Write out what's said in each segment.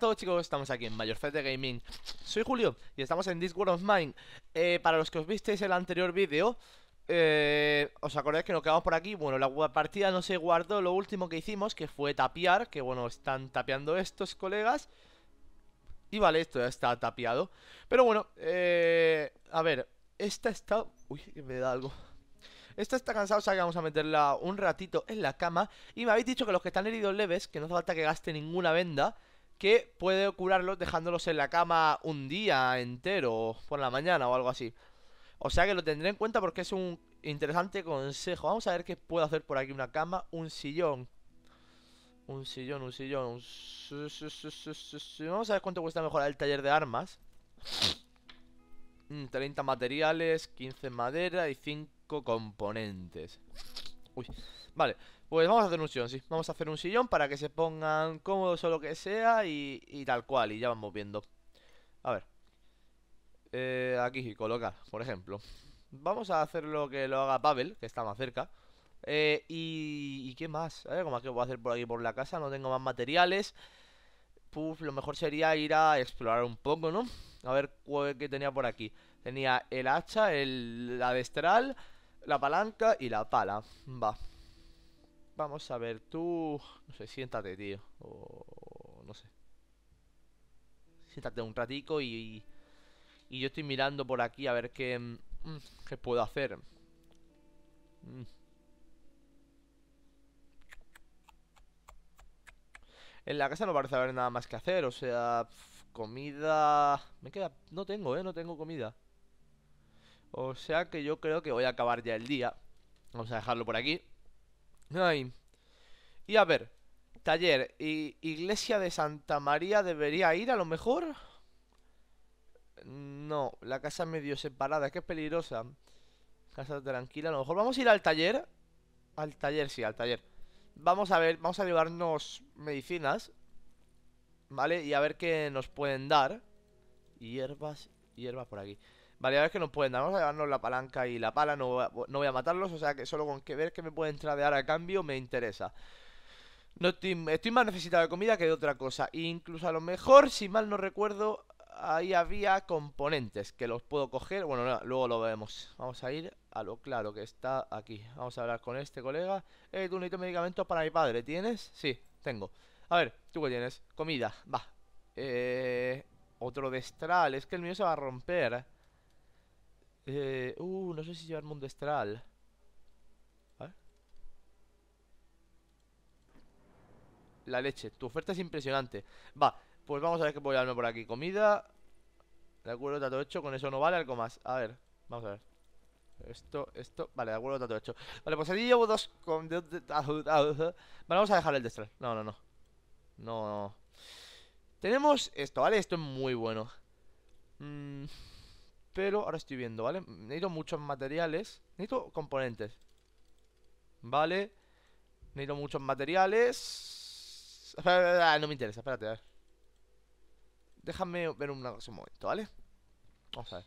todos chicos, estamos aquí en Mayor de Gaming Soy Julio y estamos en This World of Mine eh, Para los que os visteis el anterior vídeo eh, ¿Os acordáis que nos quedamos por aquí? Bueno, la partida no se guardó Lo último que hicimos, que fue tapear Que bueno, están tapeando estos colegas Y vale, esto ya está tapiado Pero bueno, eh, a ver Esta está... Uy, me da algo esta está cansada, o sea que vamos a meterla un ratito en la cama Y me habéis dicho que los que están heridos leves Que no hace falta que gaste ninguna venda que puede curarlos dejándolos en la cama un día entero, por la mañana o algo así. O sea que lo tendré en cuenta porque es un interesante consejo. Vamos a ver qué puedo hacer por aquí. Una cama, un sillón. Un sillón, un sillón. Vamos a ver cuánto cuesta mejorar el taller de armas. 30 mm, materiales, 15 madera y 5 componentes. Uy, vale. Pues vamos a hacer un sillón, sí. Vamos a hacer un sillón para que se pongan cómodos o lo que sea y, tal cual, y ya vamos viendo. A ver. Eh, aquí, colocar, por ejemplo. Vamos a hacer lo que lo haga Pavel, que está más cerca. Eh, y, y, qué más? A ver, ¿cómo es que puedo hacer por aquí por la casa? No tengo más materiales. Puf, lo mejor sería ir a explorar un poco, ¿no? A ver qué tenía por aquí. Tenía el hacha, el, la la palanca y la pala. Va. Vamos a ver, tú... No sé, siéntate, tío. O... no sé. Siéntate un ratico y... Y yo estoy mirando por aquí a ver qué... Mm, ¿Qué puedo hacer? Mm. En la casa no parece haber nada más que hacer, o sea... Comida... Me queda... No tengo, ¿eh? No tengo comida. O sea que yo creo que voy a acabar ya el día. Vamos a dejarlo por aquí. Y a ver, taller. ¿Y iglesia de Santa María debería ir a lo mejor? No, la casa medio separada, qué que es peligrosa. Casa tranquila, a lo mejor vamos a ir al taller. Al taller, sí, al taller. Vamos a ver, vamos a llevarnos medicinas. ¿Vale? Y a ver qué nos pueden dar. Hierbas, hierbas por aquí ver que nos pueden dar. Vamos a llevarnos la palanca y la pala. No, voy a matarlos. O sea que solo con que ver que me pueden tradear a cambio me interesa. No estoy, estoy más necesitado de comida que de otra cosa. incluso a lo mejor, si mal no recuerdo, ahí había componentes que los puedo coger. Bueno, luego lo vemos. Vamos a ir a lo claro que está aquí. Vamos a hablar con este colega. Eh, tú necesitas medicamentos para mi padre. ¿Tienes? Sí, tengo. A ver, ¿tú qué tienes? Comida, va. Eh, otro destral. Es que el mío se va a romper. Eh, uh, no sé si llevar mundo destral A ver. La leche. Tu oferta es impresionante. Va, pues vamos a ver qué puedo llevarme por aquí. Comida. De acuerdo, tato hecho. Con eso no vale algo más. A ver, vamos a ver. Esto, esto, vale, de acuerdo, Tato hecho Vale, pues allí llevo dos con... Ah, uh, ah, uh, uh. Vale, vamos a dejar el destral No, no, no No, no Tenemos esto, ¿vale? Esto es muy bueno Mmm... Pero ahora estoy viendo, ¿vale? Necesito muchos materiales Necesito componentes Vale Necesito muchos materiales ah, No me interesa, espérate, a ver Déjame ver un momento, ¿vale? Vamos a ver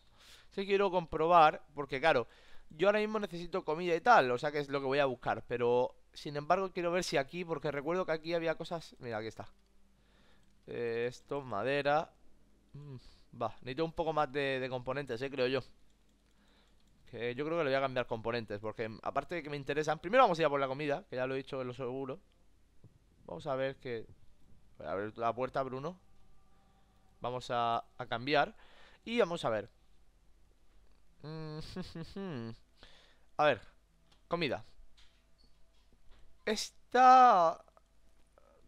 Sí quiero comprobar, porque claro Yo ahora mismo necesito comida y tal O sea que es lo que voy a buscar, pero Sin embargo quiero ver si aquí, porque recuerdo que aquí había cosas Mira, aquí está Esto, madera mm. Va, necesito un poco más de, componentes, eh, creo yo que Yo creo que le voy a cambiar componentes Porque mm, aparte que me interesan Primero vamos a ir a por la comida, que ya lo he dicho, lo seguro Vamos a ver que Voy a abrir la puerta, Bruno Vamos a, a cambiar Y vamos a ver mm, A ver Comida Esta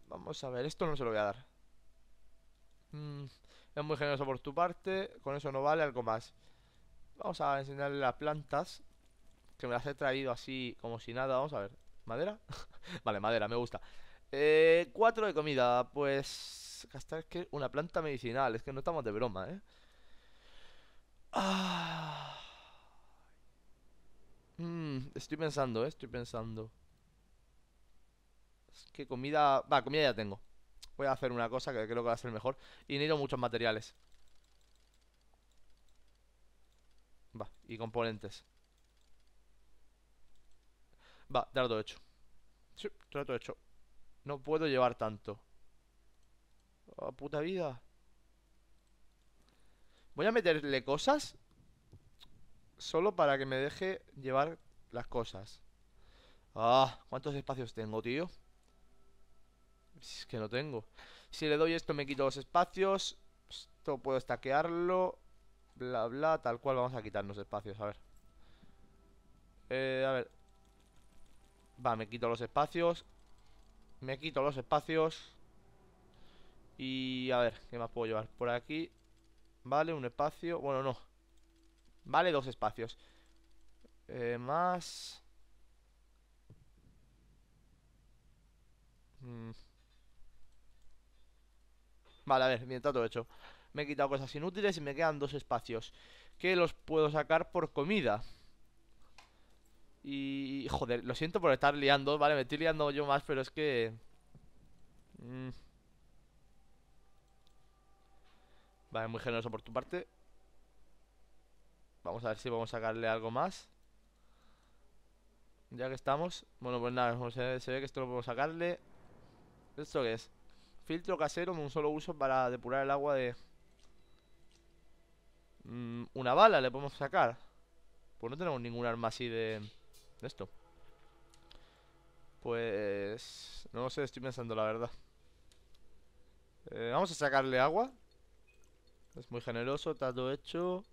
Vamos a ver, esto no se lo voy a dar mm, es muy generoso por tu parte. Con eso no vale, algo más. Vamos a enseñarle las plantas. Que me las he traído así como si nada. Vamos a ver. ¿Madera? vale, madera, me gusta. Eh, cuatro de comida. Pues... Gastar que una planta medicinal. Es que no estamos de broma, ¿eh? Ah. Mm, estoy pensando, ¿eh? Estoy pensando. ¿Qué que comida... Va, comida ya tengo. Voy a hacer una cosa que creo que va a ser mejor Y necesito muchos materiales Va, y componentes Va, trato hecho Sí, trato hecho No puedo llevar tanto oh, puta vida Voy a meterle cosas Solo para que me deje llevar las cosas Ah, ¿cuántos espacios tengo, tío? es que no tengo. Si le doy esto me quito los espacios. Esto puedo estaquearlo Bla, bla, tal cual. Vamos a quitarnos espacios, a ver. Eh, a ver. Va, me quito los espacios. Me quito los espacios. Y a ver, ¿qué más puedo llevar? Por aquí. Vale, un espacio. Bueno, no. Vale, dos espacios. Eh, más... Mm. Vale, a ver, mientras todo hecho Me he quitado cosas inútiles y me quedan dos espacios Que los puedo sacar por comida Y... joder, lo siento por estar liando, vale, me estoy liando yo más Pero es que... Mm. Vale, muy generoso por tu parte Vamos a ver si podemos sacarle algo más Ya que estamos Bueno, pues nada, se, se ve que esto lo podemos sacarle ¿Esto qué es? Filtro casero de un solo uso para depurar el agua de... Mm, una bala le podemos sacar. Pues no tenemos ningún arma así de... De esto. Pues... No lo sé, estoy pensando la verdad. Eh, vamos a sacarle agua. Es muy generoso, está todo hecho.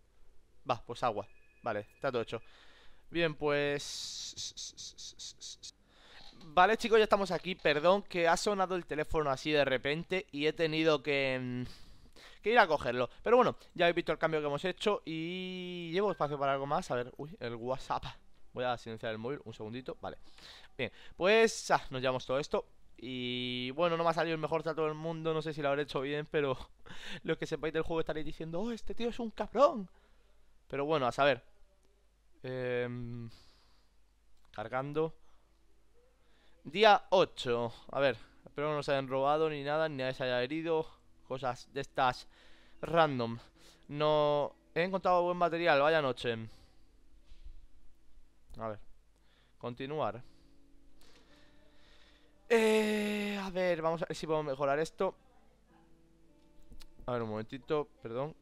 Va, pues agua. Vale, está todo hecho. Bien, pues... Vale chicos, ya estamos aquí, perdón que ha sonado el teléfono así de repente y he tenido mm, que, ir a cogerlo Pero bueno, ya habéis visto el cambio que hemos hecho y llevo espacio para algo más A ver, uy, el WhatsApp Voy a silenciar el móvil, un segundito, vale Bien, pues ah, nos llevamos todo esto y bueno, no me ha salido el mejor trato del mundo, no sé si lo habré hecho bien, pero los que sepáis del juego estaréis diciendo, oh, este tío es un cabrón. Pero bueno, a saber. Em, cargando. Día 8. A ver, espero que no se hayan robado ni nada, ni nadie se haya herido. Cosas de estas random. No... He encontrado buen material, vaya noche. A ver. Continuar. Eh, a ver, vamos a ver si podemos mejorar esto. A ver, un momentito, perdón.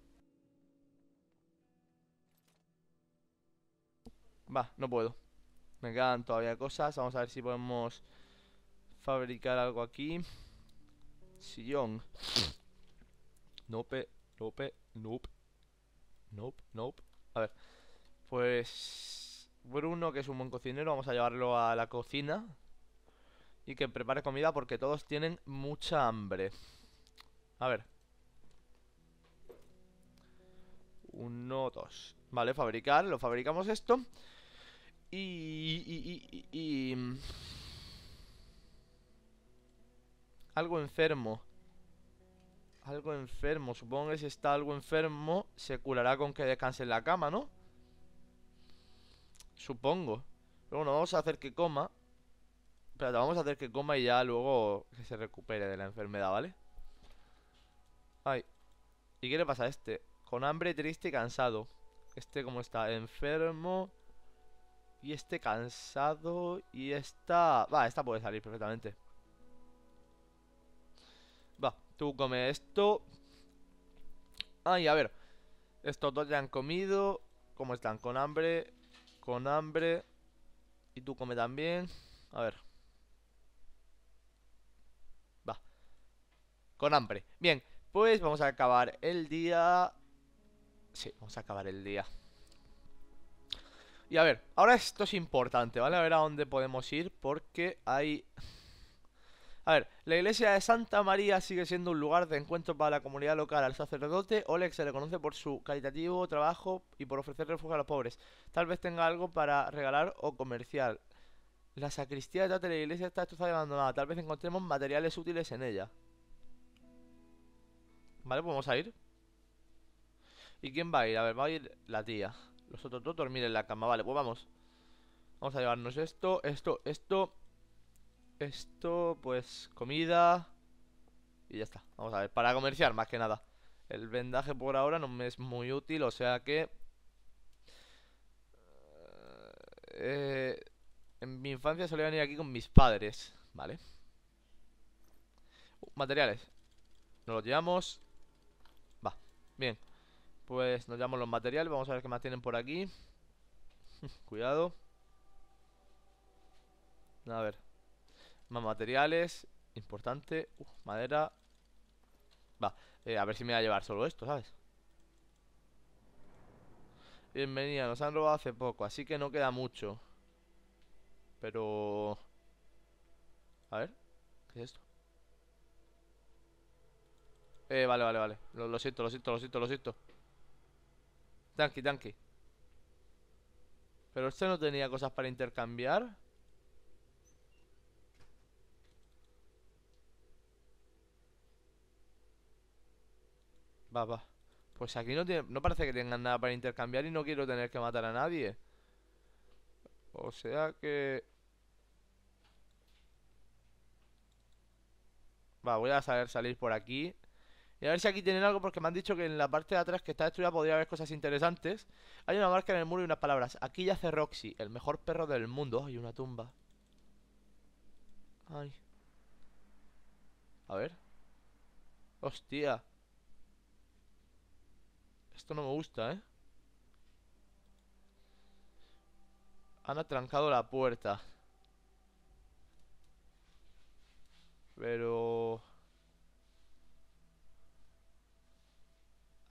Va, no puedo. Me quedan todavía cosas. Vamos a ver si podemos fabricar algo aquí. Sillón. Nope, nope, nope. Nope, nope. A ver. Pues... Bruno, que es un buen cocinero, vamos a llevarlo a la cocina. Y que prepare comida porque todos tienen mucha hambre. A ver. Uno, dos. Vale, fabricar. Lo fabricamos esto y, y, mm, algo enfermo. Algo enfermo. Supongo que si está algo enfermo, se curará con que descanse en la cama, ¿no? Supongo. Pero bueno, vamos a hacer que coma. Pero vamos a hacer que coma y ya luego que se recupere de la enfermedad, ¿vale? Ay. ¿Y qué le pasa a este? Con hambre, triste y cansado. Este como está enfermo. Y este cansado Y esta... Va, esta puede salir perfectamente Va, tú come esto Ay, a ver Estos dos ya han comido ¿Cómo están? Con hambre Con hambre Y tú come también A ver Va Con hambre Bien, pues vamos a acabar el día Sí, vamos a acabar el día y a ver, ahora esto es importante, ¿vale? A ver a dónde podemos ir porque hay... A ver, la iglesia de Santa María sigue siendo un lugar de encuentro para la comunidad local. Al sacerdote Oleg se le conoce por su caritativo trabajo y por ofrecer refugio a los pobres. Tal vez tenga algo para regalar o comercial. La sacristía de la iglesia está destrozada y abandonada. Tal vez encontremos materiales útiles en ella. Vale, ¿Podemos ir. ¿Y quién va a ir? A ver, va a ir la tía. Los otros dos dormir en la cama, vale, pues vamos Vamos a llevarnos esto, esto, esto Esto, pues, comida Y ya está, vamos a ver, para comerciar más que nada El vendaje por ahora no me es muy útil, o sea que eh, eh, En mi infancia solía venir aquí con mis padres, vale uh, Materiales Nos los llevamos Va, bien pues nos llevamos los materiales Vamos a ver qué más tienen por aquí Cuidado A ver Más materiales Importante Madera Va eh, A ver si me voy a llevar solo esto, ¿sabes? Bienvenida, nos han robado hace poco Así que no queda mucho Pero... A ver ¿Qué es esto? Eh, vale, vale, vale lo siento, lo siento, lo siento, lo siento Tanque, tanqui Pero este no tenía cosas para intercambiar. Va, va. Pues aquí no, tiene, no parece que tengan nada para intercambiar y no quiero tener que matar a nadie. O sea que... Va, voy a saber salir por aquí. Y a ver si aquí tienen algo, porque me han dicho que en la parte de atrás que está destruida podría haber cosas interesantes. Hay una marca en el muro y unas palabras. Aquí yace Roxy, el mejor perro del mundo. Hay una tumba. Ay. A ver. Hostia. Esto no me gusta, ¿eh? Han atrancado la puerta. Pero...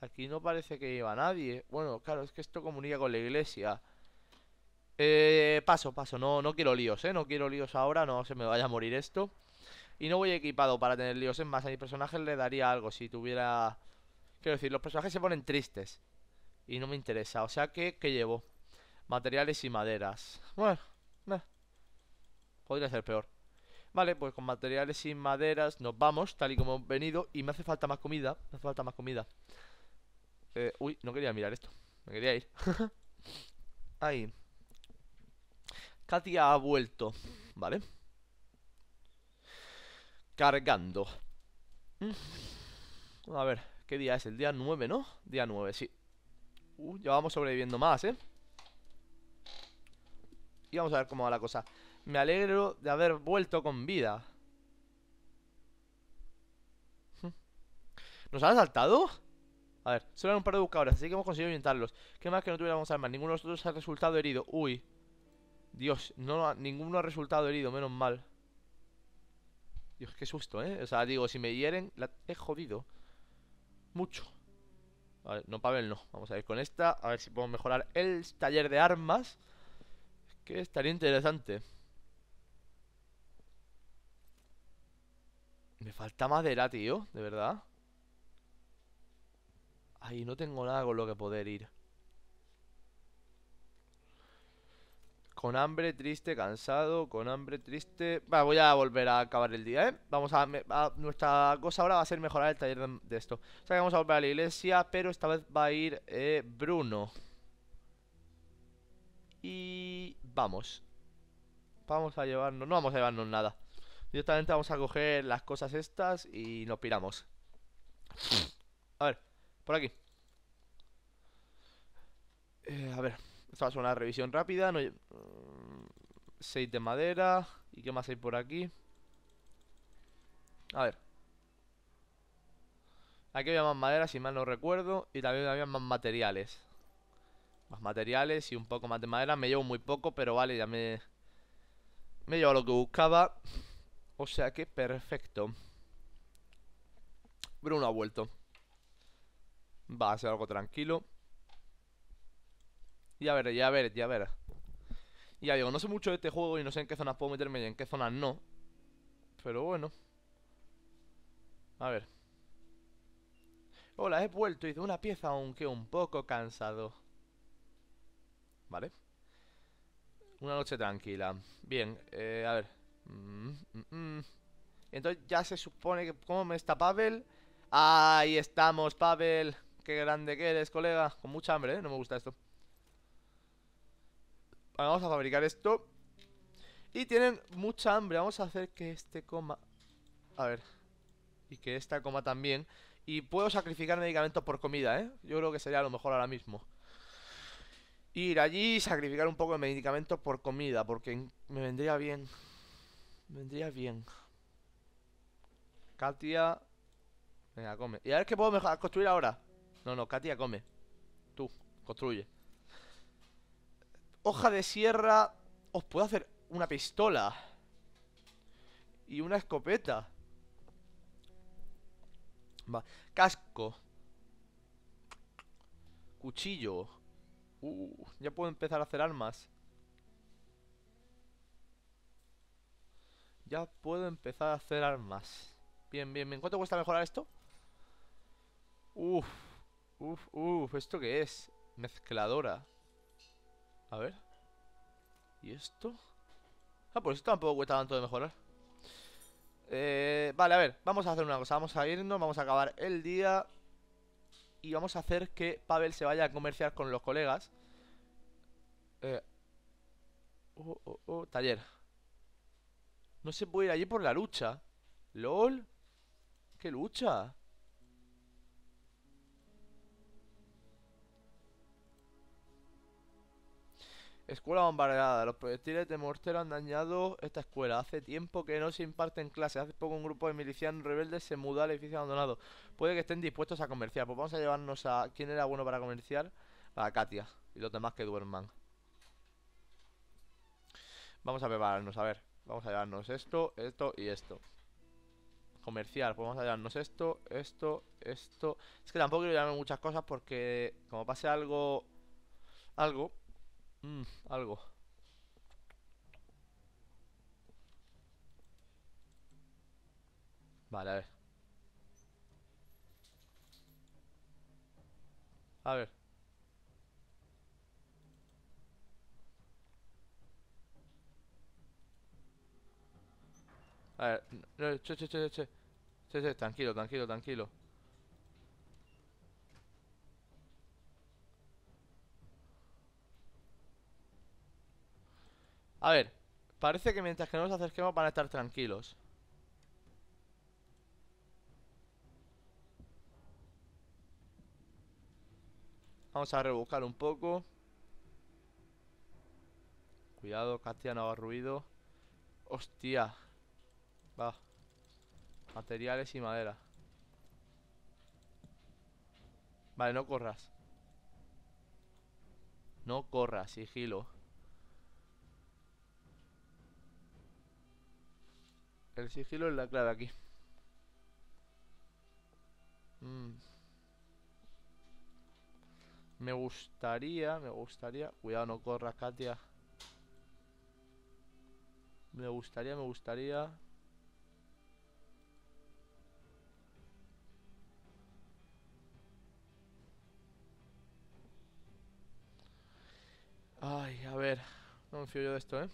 Aquí no parece que lleva nadie. Bueno, claro, es que esto comunica con la iglesia. Eh, paso, paso. No, no quiero líos, ¿eh? No quiero líos ahora. No se me vaya a morir esto. Y no voy equipado para tener líos. en más, a mi personajes le daría algo si tuviera... Quiero decir, los personajes se ponen tristes. Y no me interesa. O sea que, ¿qué llevo? Materiales y maderas. Bueno, podría ser peor. Vale, pues con materiales y maderas nos vamos, tal y como hemos venido. Y me hace falta más comida. Me hace falta más comida. Eh, uy, no quería mirar esto. Me quería ir. Ahí. Katia ha vuelto. Vale. Cargando. Mm. A ver, ¿qué día es? El día 9, ¿no? Día 9, sí. Uh, ya vamos sobreviviendo más, ¿eh? Y vamos a ver cómo va la cosa. Me alegro de haber vuelto con vida. ¿Nos han saltado? A ver, solo eran un par de buscadores, así que hemos conseguido orientarlos. ¿Qué más que no tuviéramos armas? Ninguno de nosotros ha resultado herido. Uy. Dios, no, ninguno ha resultado herido, menos mal. Dios, qué susto, ¿eh? O sea, digo, si me hieren, la he jodido. Mucho. ver, no Pavel no. Vamos a ir con esta. A ver si podemos mejorar el taller de armas. Que estaría interesante. Me falta madera, tío. De verdad. Ahí no tengo nada con lo que poder ir. Con hambre, triste, cansado, con hambre, triste... Vale, voy a volver a acabar el día, ¿eh? Vamos a, Nuestra cosa ahora va a ser mejorar el taller de, esto. O sea que vamos a volver a la iglesia, pero esta vez va a ir eh, Bruno. Y... Vamos. Vamos a llevarnos... No vamos a llevarnos nada. Directamente vamos a coger las cosas estas y nos piramos. A ver. Por aquí. Eh, a ver, esta va a ser una revisión rápida. No, mm, de madera. ¿Y qué más hay por aquí? A ver. Aquí había más madera, si mal no recuerdo. Y también había más materiales. Más materiales y un poco más de madera. Me llevo muy poco, pero vale, ya me... Me llevo lo que buscaba. O sea que perfecto. Bruno ha vuelto. Va a ser algo tranquilo. Y a ver, ya ver, ya ver Ya digo, no sé mucho de este juego y no sé en qué zonas puedo meterme y en qué zonas no. Pero bueno. A ver. Hola, he vuelto y de una pieza aunque un poco cansado. Vale. Una noche tranquila. Bien, eh, a ver. Mm, mm, mm. Entonces ya se supone que... ¿Cómo me está Pavel? Ahí estamos, Pavel. Qué grande que eres, colega. Con mucha hambre, ¿eh? No me gusta esto. Vamos a fabricar esto. Y tienen mucha hambre. Vamos a hacer que este coma... A ver. Y que esta coma también. Y puedo sacrificar medicamentos por comida, ¿eh? Yo creo que sería lo mejor ahora mismo. Ir allí y sacrificar un poco de medicamentos por comida. Porque me vendría bien. Me vendría bien. Katia... Venga, come. Y a ver qué puedo mejorar, construir ahora. No, no, Katia come. Tú, construye. Hoja de sierra. Os puedo hacer una pistola. Y una escopeta. Va. Casco. Cuchillo. Uh, ya puedo empezar a hacer armas. Ya puedo empezar a hacer armas. Bien, bien, bien. ¿Cuánto cuesta mejorar esto? Uff. Uf, uf, ¿esto qué es? Mezcladora A ver ¿Y esto? Ah, pues esto tampoco cuesta tanto de mejorar eh, Vale, a ver, vamos a hacer una cosa Vamos a irnos, vamos a acabar el día Y vamos a hacer que Pavel se vaya a comerciar con los colegas eh, Oh, oh, oh taller No se puede ir allí por la lucha LOL ¿Qué lucha? Escuela bombardeada. Los proyectiles de mortero han dañado esta escuela. Hace tiempo que no se imparten clases. Hace poco un grupo de milicianos rebeldes se mudó al edificio abandonado. Puede que estén dispuestos a comerciar. Pues vamos a llevarnos a... ¿Quién era bueno para comerciar? A Katia. Y los demás que duerman. Vamos a prepararnos, a ver. Vamos a llevarnos esto, esto y esto. Comercial, pues vamos a llevarnos esto, esto, esto. Es que tampoco quiero llevarme muchas cosas porque como pase algo... Algo, Mmm, algo. Vale, a ver. A ver. A ver, no, che, che, che, che, che, che, tranquilo, tranquilo, tranquilo. A ver, parece que mientras que no nos acerquemos van a estar tranquilos Vamos a rebuscar un poco Cuidado, Katia no haga ruido Hostia Va Materiales y madera Vale, no corras No corras, sigilo El sigilo es la clave aquí. Mm. Me gustaría, me gustaría... Cuidado, no corra, Katia. Me gustaría, me gustaría... Ay, a ver. No me fío yo de esto, ¿eh?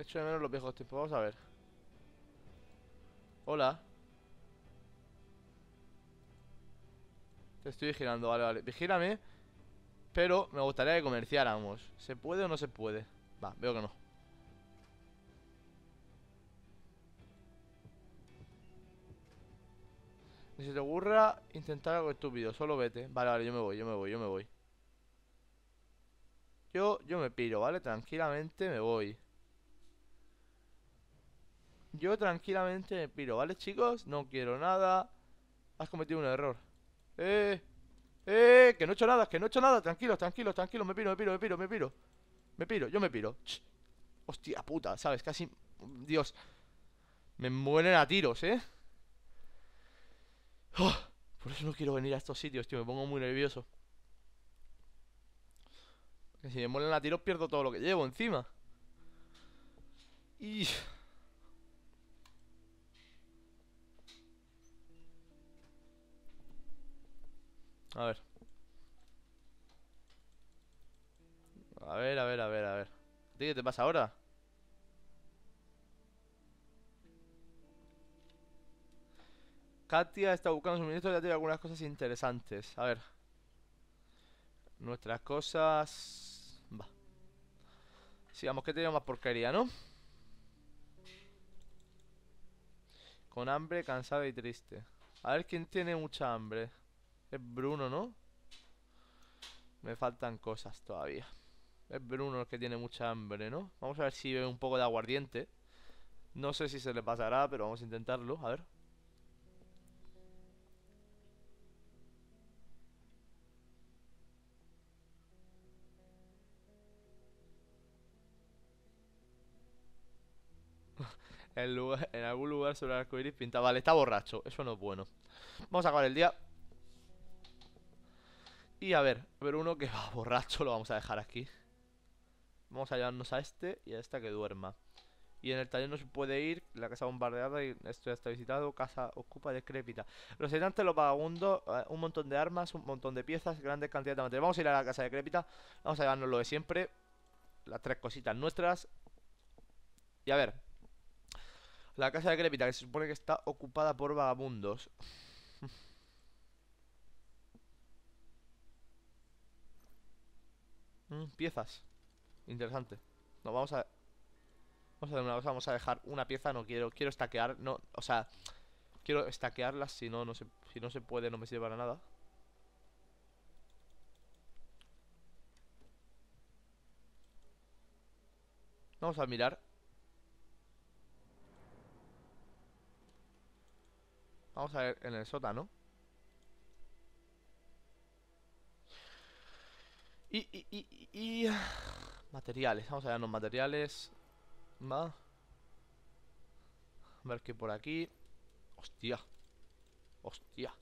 Echo de menos los viejos tiempos. Vamos a ver. Hola. Te estoy vigilando, vale, vale. Vigílame. Pero me gustaría que comerciáramos. ¿Se puede o no se puede? Va, veo que no. Ni se te ocurra intentar algo estúpido. Solo vete. Vale, vale, yo me voy, yo me voy, yo me voy. Yo, yo me piro, ¿vale? Tranquilamente me voy. Yo tranquilamente me piro, ¿vale, chicos? No quiero nada. Has cometido un error. ¡Eh! ¡Eh! Que no he hecho nada, que no he hecho nada. tranquilo tranquilo tranquilo Me piro, me piro, me piro, me piro. Me piro, yo me piro. Hostia puta, ¿sabes? Casi... Dios. Me mueren a tiros, ¿eh? Oh, por eso no quiero venir a estos sitios, tío. Me pongo muy nervioso. Que si me mueren a tiros pierdo todo lo que llevo encima. Y... A ver. A ver, a ver, a ver, a ver. qué te pasa ahora? Katia está buscando suministros ha tenido algunas cosas interesantes. A ver. Nuestras cosas... Va. Sigamos que tenemos más porquería, ¿no? Con hambre, cansada y triste. A ver quién tiene mucha hambre. Es Bruno, ¿no? Me faltan cosas todavía. Es Bruno el que tiene mucha hambre, ¿no? Vamos a ver si ve un poco de aguardiente. No sé si se le pasará, pero vamos a intentarlo. A ver. en, en algún lugar sobre el arco iris pinta. Vale, está borracho. Eso no es bueno. Vamos a acabar el día. Y a ver, a ver uno que va borracho Lo vamos a dejar aquí Vamos a llevarnos a este y a esta que duerma y en el taller no se puede ir, la casa bombardeada y esto ya está visitado, casa ocupa decrépita. Los sedantes, los vagabundos, eh, un montón de armas, un montón de piezas, grandes cantidades de material. Vamos a ir a la casa decrépita, vamos a llevarnos lo de siempre, las tres cositas nuestras. Y a ver, la casa decrépita que se supone que está ocupada por vagabundos. Mm, piezas. Interesante. No, vamos a... Vamos a dejar una pieza, no quiero, quiero estaquear, no, o sea, quiero estaquearlas, si no, no se, si no se puede no me sirve para nada. Vamos a mirar Vamos a ver en el sótano Y, y, y, y, ah, Materiales, vamos a darnos los materiales Va A ver que por aquí Hostia Hostia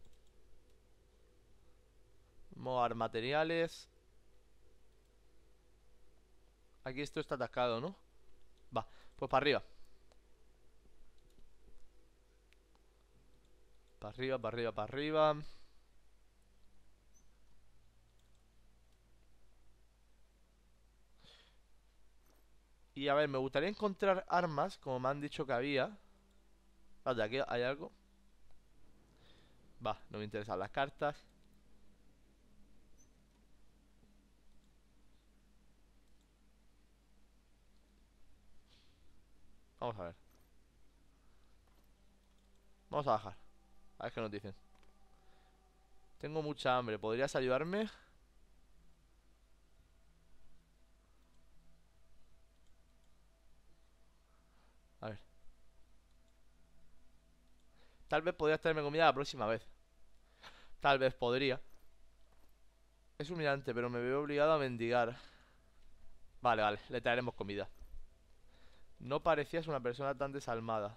Vamos materiales Aquí esto está atascado, ¿no? Va, pues para arriba Para arriba, para arriba, para arriba Y a ver, me gustaría encontrar armas, como me han dicho que había. Vale, aquí hay algo. Va, no me interesan las cartas. Vamos a ver. Vamos a bajar. A ver qué nos dicen. Tengo mucha hambre. ¿Podrías ayudarme? Tal vez podrías traerme comida la próxima vez. Tal vez podría. Es humillante, pero me veo obligado a mendigar. Vale, vale, le traeremos comida. No parecías una persona tan desalmada.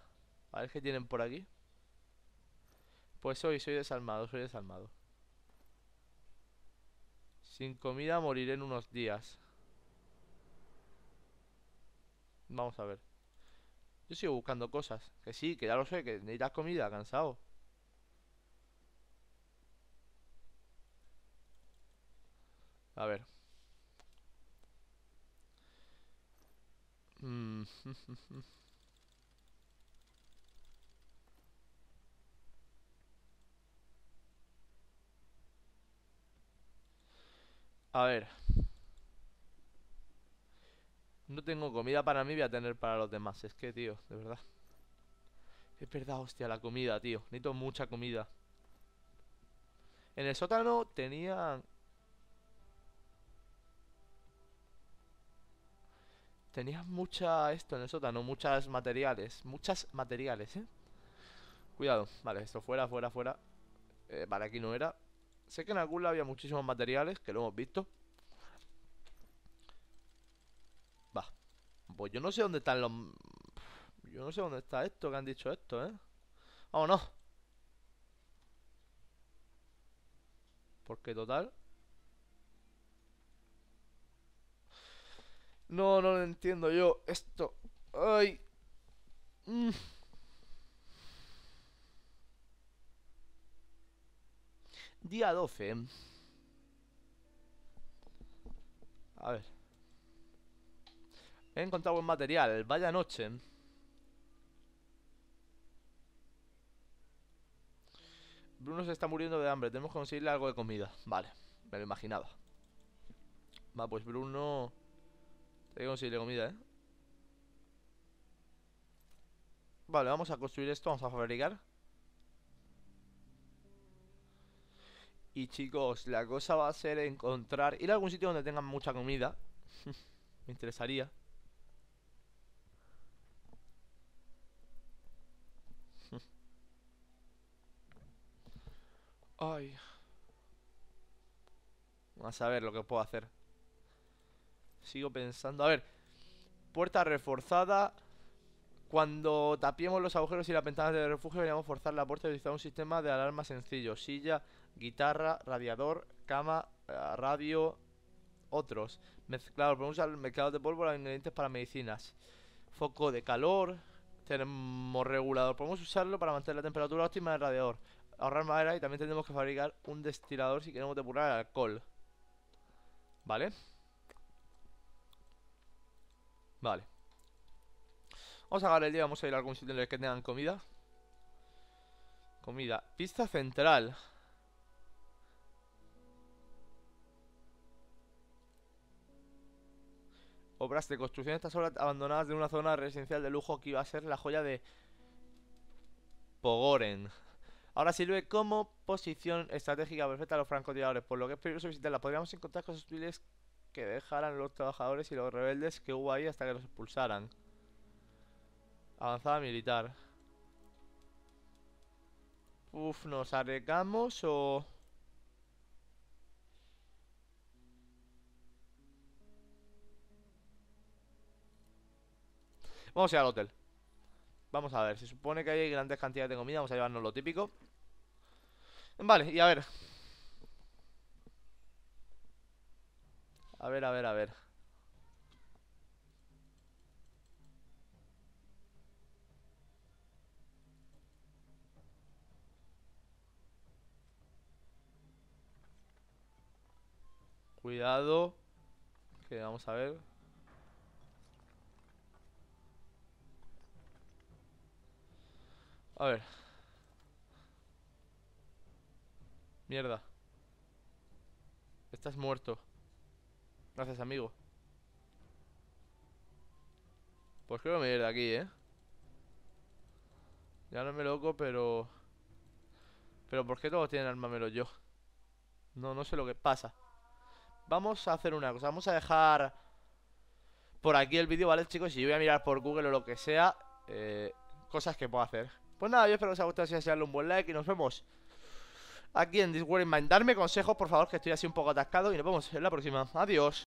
A ver qué tienen por aquí. Pues hoy soy desalmado, soy desalmado. Sin comida moriré en unos días. Vamos a ver. Yo sigo buscando cosas. Que sí, que ya lo sé, que necesitas comida, cansado. A ver. Mm. A ver. No tengo comida para mí, voy a tener para los demás. Es que, tío, de verdad. Es verdad, hostia, la comida, tío. Necesito mucha comida. En el sótano tenían... Tenían mucha... Esto en el sótano, muchas materiales. Muchas materiales, ¿eh? Cuidado. Vale, esto fuera, fuera, fuera. Eh, para aquí no era. Sé que en la había muchísimos materiales, que lo hemos visto. Pues yo no sé dónde están los... Yo no sé dónde está esto que han dicho esto, ¿eh? Vámonos. Porque total... No, no lo entiendo yo. Esto... Ay. Mm. Día 12. A ver. He encontrado buen material, vaya noche Bruno se está muriendo de hambre Tenemos que conseguirle algo de comida Vale, me lo imaginaba Va, pues Bruno Tengo que conseguirle comida, ¿eh? Vale, vamos a construir esto Vamos a fabricar Y chicos, la cosa va a ser encontrar Ir a algún sitio donde tengan mucha comida Me interesaría Ay. A ver lo que puedo hacer. Sigo pensando. A ver. Puerta reforzada. Cuando tapiemos los agujeros y las ventanas del refugio, deberíamos forzar la puerta y utilizar un sistema de alarma sencillo. Silla, guitarra, radiador, cama, eh, radio, otros. Mezclados. Podemos usar mezclado de pólvora ingredientes para medicinas. Foco de calor, Termorregulador, Podemos usarlo para mantener la temperatura óptima del radiador ahorrar madera y también tendremos que fabricar un destilador si queremos depurar alcohol. ¿Vale? Vale. Vamos a agarrar el día, vamos a ir a algún sitio en el que tengan comida. Comida. Pista central. Obras de construcción. Estas obras abandonadas de una zona residencial de lujo que iba a ser la joya de Pogoren. Ahora sirve como posición estratégica perfecta a los francotiradores, por lo que es peligroso visitarla. Podríamos encontrar cosas útiles que dejaran los trabajadores y los rebeldes que hubo ahí hasta que los expulsaran. Avanzada militar. Uf, ¿nos arregamos o...? Vamos a ir al hotel Vamos a ver, se supone que hay grandes cantidades de comida Vamos a llevarnos lo típico Vale, y a ver A ver, a ver, a ver Cuidado Que vamos a ver A ver Mierda. Estás muerto. Gracias, amigo. Pues creo que me voy de aquí, ¿eh? Ya no me loco, pero... Pero ¿por qué todos tienen arma yo? No, no sé lo que pasa Vamos a hacer una cosa Vamos a dejar por aquí el vídeo, ¿vale, chicos? Y yo voy a mirar por Google o lo que sea eh, Cosas que puedo hacer Pues nada, yo espero que os haya gustado Si os un buen like Y nos vemos aquí en This World Mind. Darme consejos, por favor, que estoy así un poco atascado y nos vemos en la próxima. Adiós.